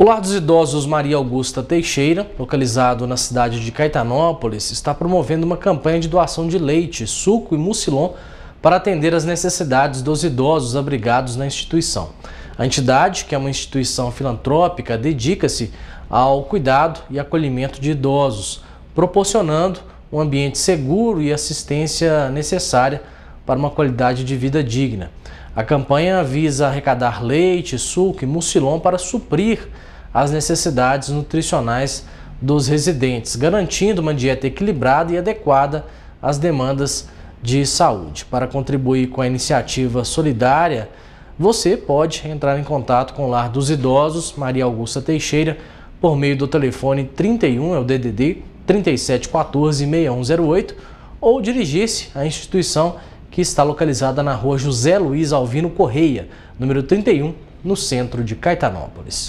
O Lar dos Idosos Maria Augusta Teixeira, localizado na cidade de Caetanópolis, está promovendo uma campanha de doação de leite, suco e mucilon para atender às necessidades dos idosos abrigados na instituição. A entidade, que é uma instituição filantrópica, dedica-se ao cuidado e acolhimento de idosos, proporcionando um ambiente seguro e assistência necessária para uma qualidade de vida digna. A campanha visa arrecadar leite, suco e mucilom para suprir as necessidades nutricionais dos residentes, garantindo uma dieta equilibrada e adequada às demandas de saúde. Para contribuir com a iniciativa solidária, você pode entrar em contato com o Lar dos Idosos Maria Augusta Teixeira por meio do telefone 31 é o DDD 3714 6108 ou dirigir-se à instituição que está localizada na rua José Luiz Alvino Correia, número 31, no centro de Caetanópolis.